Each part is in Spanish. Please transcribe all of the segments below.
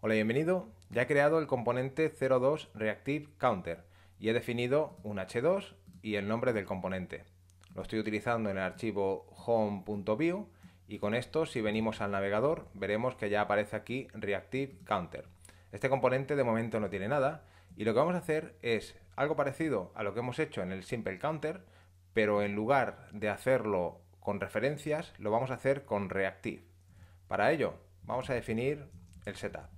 Hola y bienvenido. Ya he creado el componente 02 Reactive Counter y he definido un H2 y el nombre del componente. Lo estoy utilizando en el archivo home.view y con esto si venimos al navegador veremos que ya aparece aquí Reactive Counter. Este componente de momento no tiene nada y lo que vamos a hacer es algo parecido a lo que hemos hecho en el Simple Counter, pero en lugar de hacerlo con referencias, lo vamos a hacer con Reactive. Para ello, vamos a definir el setup.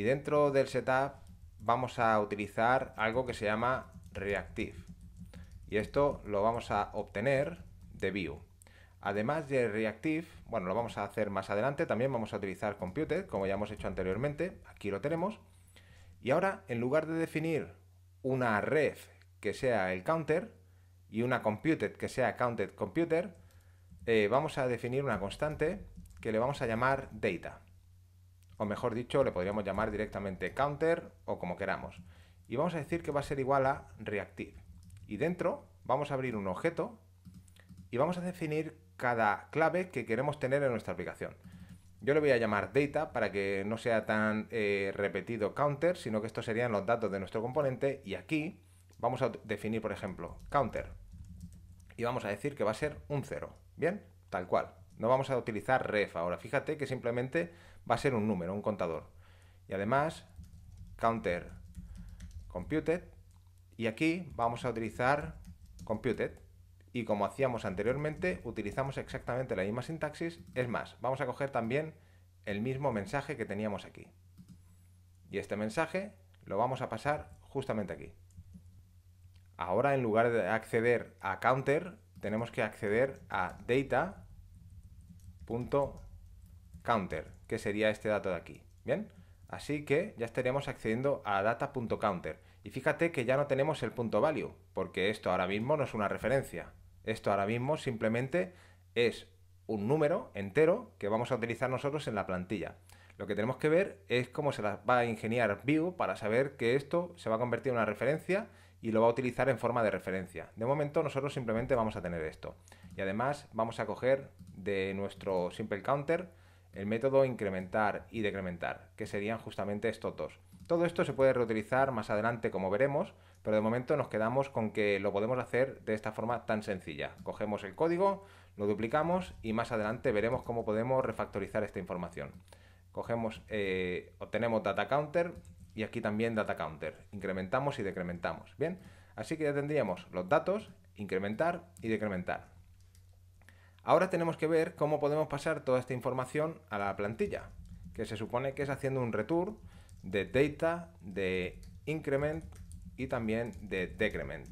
Y dentro del setup vamos a utilizar algo que se llama reactive. Y esto lo vamos a obtener de view. Además de reactive, bueno, lo vamos a hacer más adelante, también vamos a utilizar computed, como ya hemos hecho anteriormente, aquí lo tenemos. Y ahora, en lugar de definir una ref que sea el counter y una computed que sea counted computer, eh, vamos a definir una constante que le vamos a llamar data o mejor dicho, le podríamos llamar directamente counter o como queramos. Y vamos a decir que va a ser igual a reactive. Y dentro vamos a abrir un objeto y vamos a definir cada clave que queremos tener en nuestra aplicación. Yo le voy a llamar data para que no sea tan eh, repetido counter, sino que estos serían los datos de nuestro componente y aquí vamos a definir, por ejemplo, counter. Y vamos a decir que va a ser un 0, ¿bien? Tal cual. No vamos a utilizar ref ahora. Fíjate que simplemente va a ser un número, un contador. Y además, counter computed. Y aquí vamos a utilizar computed. Y como hacíamos anteriormente, utilizamos exactamente la misma sintaxis. Es más, vamos a coger también el mismo mensaje que teníamos aquí. Y este mensaje lo vamos a pasar justamente aquí. Ahora en lugar de acceder a counter, tenemos que acceder a data Punto .counter, que sería este dato de aquí. Bien, así que ya estaremos accediendo a data.counter. Y fíjate que ya no tenemos el punto value, porque esto ahora mismo no es una referencia. Esto ahora mismo simplemente es un número entero que vamos a utilizar nosotros en la plantilla. Lo que tenemos que ver es cómo se va a ingeniar Vue para saber que esto se va a convertir en una referencia y lo va a utilizar en forma de referencia. De momento nosotros simplemente vamos a tener esto. Y además vamos a coger de nuestro simple counter el método incrementar y decrementar, que serían justamente estos dos. Todo esto se puede reutilizar más adelante como veremos, pero de momento nos quedamos con que lo podemos hacer de esta forma tan sencilla. Cogemos el código, lo duplicamos y más adelante veremos cómo podemos refactorizar esta información. Cogemos, eh, obtenemos data counter y aquí también data counter. Incrementamos y decrementamos. Bien, así que ya tendríamos los datos, incrementar y decrementar. Ahora tenemos que ver cómo podemos pasar toda esta información a la plantilla, que se supone que es haciendo un return de data, de increment y también de decrement,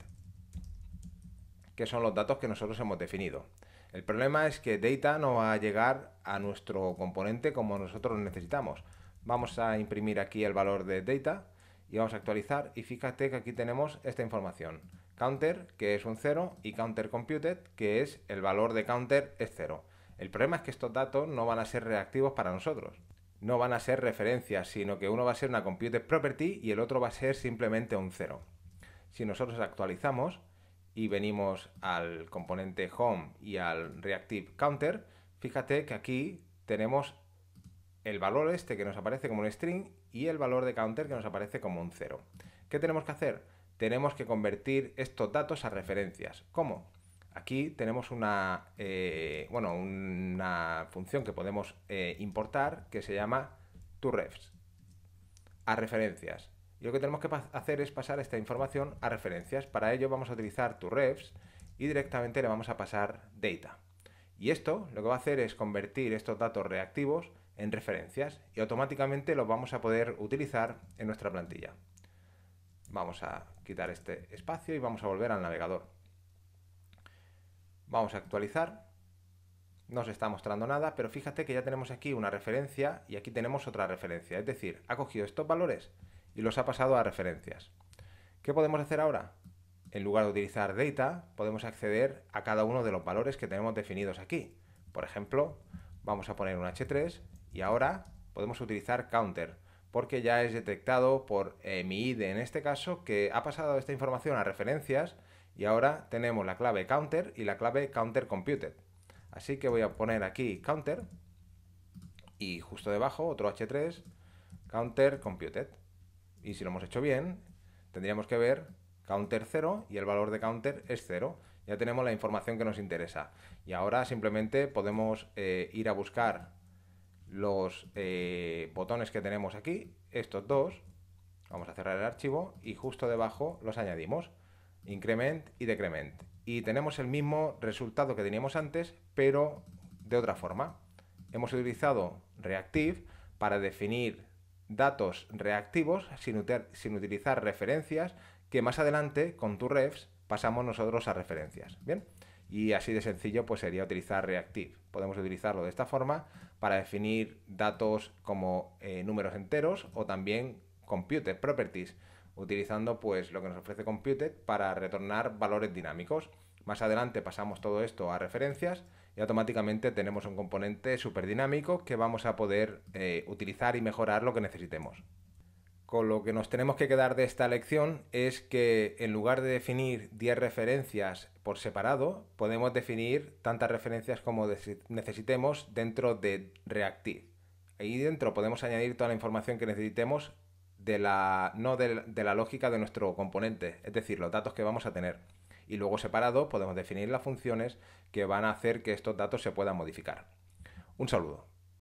que son los datos que nosotros hemos definido. El problema es que data no va a llegar a nuestro componente como nosotros necesitamos. Vamos a imprimir aquí el valor de data y vamos a actualizar y fíjate que aquí tenemos esta información counter, que es un 0, y counter computed, que es el valor de counter es 0. El problema es que estos datos no van a ser reactivos para nosotros. No van a ser referencias, sino que uno va a ser una computed property y el otro va a ser simplemente un 0. Si nosotros actualizamos y venimos al componente home y al reactive counter, fíjate que aquí tenemos el valor este que nos aparece como un string y el valor de counter que nos aparece como un 0. ¿Qué tenemos que hacer? tenemos que convertir estos datos a referencias. ¿Cómo? Aquí tenemos una, eh, una función que podemos eh, importar que se llama toRefs a referencias. Y lo que tenemos que hacer es pasar esta información a referencias. Para ello vamos a utilizar toRefs y directamente le vamos a pasar data. Y esto lo que va a hacer es convertir estos datos reactivos en referencias y automáticamente los vamos a poder utilizar en nuestra plantilla. Vamos a quitar este espacio y vamos a volver al navegador. Vamos a actualizar. No se está mostrando nada, pero fíjate que ya tenemos aquí una referencia y aquí tenemos otra referencia. Es decir, ha cogido estos valores y los ha pasado a referencias. ¿Qué podemos hacer ahora? En lugar de utilizar data, podemos acceder a cada uno de los valores que tenemos definidos aquí. Por ejemplo, vamos a poner un H3 y ahora podemos utilizar counter porque ya es detectado por eh, mi ID e, en este caso que ha pasado esta información a referencias y ahora tenemos la clave counter y la clave counter computed. Así que voy a poner aquí counter y justo debajo otro H3 counter computed. Y si lo hemos hecho bien, tendríamos que ver counter 0 y el valor de counter es 0. Ya tenemos la información que nos interesa. Y ahora simplemente podemos eh, ir a buscar los eh, botones que tenemos aquí, estos dos, vamos a cerrar el archivo y justo debajo los añadimos, increment y decrement. Y tenemos el mismo resultado que teníamos antes, pero de otra forma. Hemos utilizado reactive para definir datos reactivos sin, utilizar referencias que más adelante con tu refs pasamos nosotros a referencias. Bien y así de sencillo pues sería utilizar reactive. Podemos utilizarlo de esta forma para definir datos como eh, números enteros o también computed properties, utilizando pues lo que nos ofrece computed para retornar valores dinámicos. Más adelante pasamos todo esto a referencias y automáticamente tenemos un componente súper dinámico que vamos a poder eh, utilizar y mejorar lo que necesitemos. Con lo que nos tenemos que quedar de esta lección es que en lugar de definir 10 referencias por separado, podemos definir tantas referencias como necesitemos dentro de Reactive. Ahí dentro podemos añadir toda la información que necesitemos de la, no de la lógica de nuestro componente, es decir, los datos que vamos a tener. Y luego separado podemos definir las funciones que van a hacer que estos datos se puedan modificar. Un saludo.